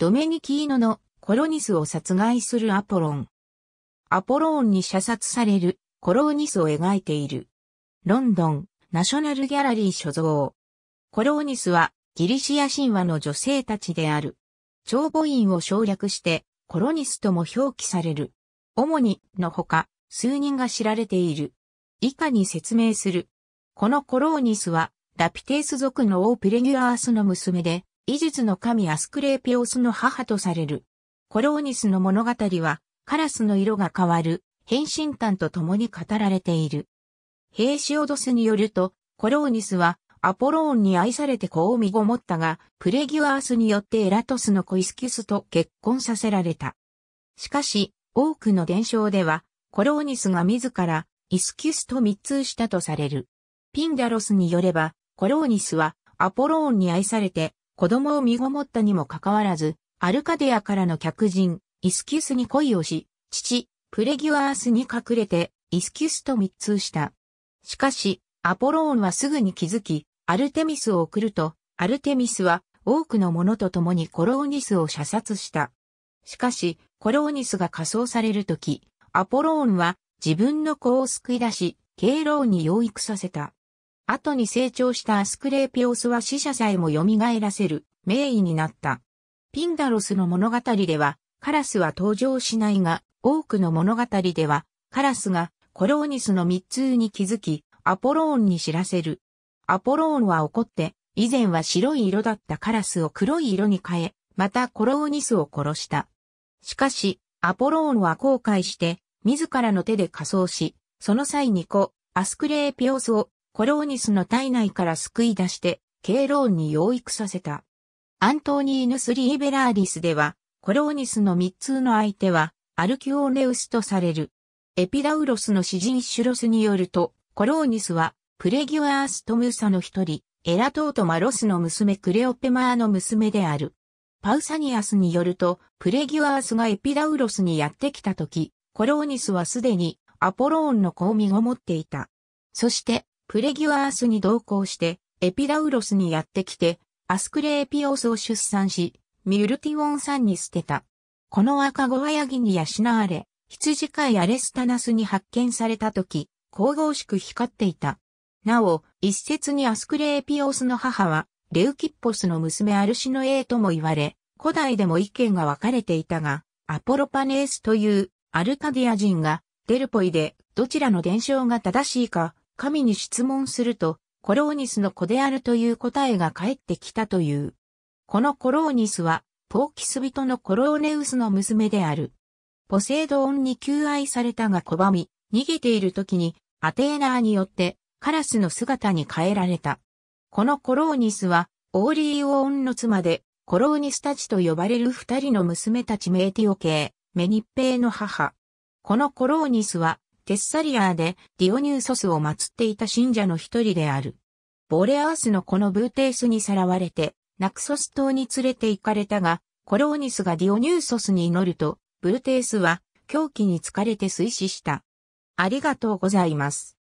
ドメニキーノのコロニスを殺害するアポロン。アポローンに射殺されるコローニスを描いている。ロンドン、ナショナルギャラリー所蔵。コローニスはギリシア神話の女性たちである。長母院を省略してコロニスとも表記される。主にのほか数人が知られている。以下に説明する。このコローニスはラピテース族のオープレギュアースの娘で医術の神アスクレーピオスの母とされる。コローニスの物語は、カラスの色が変わる、変身譚と共に語られている。ヘーシオドスによると、コローニスは、アポローンに愛されて子を身ごもったが、プレギュアースによってエラトスの子イスキスと結婚させられた。しかし、多くの伝承では、コローニスが自ら、イスキスと密通したとされる。ピンダロスによれば、コローニスは、アポローンに愛されて、子供を身ごもったにもかかわらず、アルカデアからの客人、イスキュスに恋をし、父、プレギュアースに隠れて、イスキュスと密通した。しかし、アポローンはすぐに気づき、アルテミスを送ると、アルテミスは多くの者と共にコローニスを射殺した。しかし、コローニスが仮装されるとき、アポローンは自分の子を救い出し、敬老に養育させた。後に成長したアスクレーピオスは死者さえも蘇らせる名医になった。ピンダロスの物語では、カラスは登場しないが、多くの物語では、カラスがコローニスの密通に気づき、アポローンに知らせる。アポローンは怒って、以前は白い色だったカラスを黒い色に変え、またコローニスを殺した。しかし、アポローンは後悔して、自らの手で仮装し、その際に子、アスクレーピオスをコローニスの体内から救い出して、ケイローンに養育させた。アントニーヌス・リーベラーリスでは、コローニスの密通の相手は、アルキオーネウスとされる。エピダウロスの詩人シュロスによると、コローニスは、プレギュアーストムーサの一人、エラトートマロスの娘クレオペマーの娘である。パウサニアスによると、プレギュアースがエピダウロスにやってきたとき、コローニスはすでにアポローンの子を持っていた。そして、プレギュアースに同行して、エピラウロスにやってきて、アスクレーピオスを出産し、ミュルティオンさんに捨てた。この赤子はヤギに養われ、羊飼いアレスタナスに発見された時、神々しく光っていた。なお、一説にアスクレーピオスの母は、レウキッポスの娘アルシノエーとも言われ、古代でも意見が分かれていたが、アポロパネースというアルカディア人がデルポイでどちらの伝承が正しいか神に質問すると、コローニスの子であるという答えが返ってきたという。このコローニスは、ポーキス人のコローネウスの娘である。ポセイドオンに求愛されたが拒み、逃げている時に、アテーナーによって、カラスの姿に変えられた。このコローニスは、オーリーオーンの妻で、コローニスたちと呼ばれる二人の娘たちメーティオ系、メニッペイの母。このコローニスは、テッサリアーでディオニューソスを祀っていた信者の一人である。ボレアースのこのブーテースにさらわれて、ナクソス島に連れて行かれたが、コローニスがディオニューソスに祈ると、ブーテースは狂気に疲れて推死した。ありがとうございます。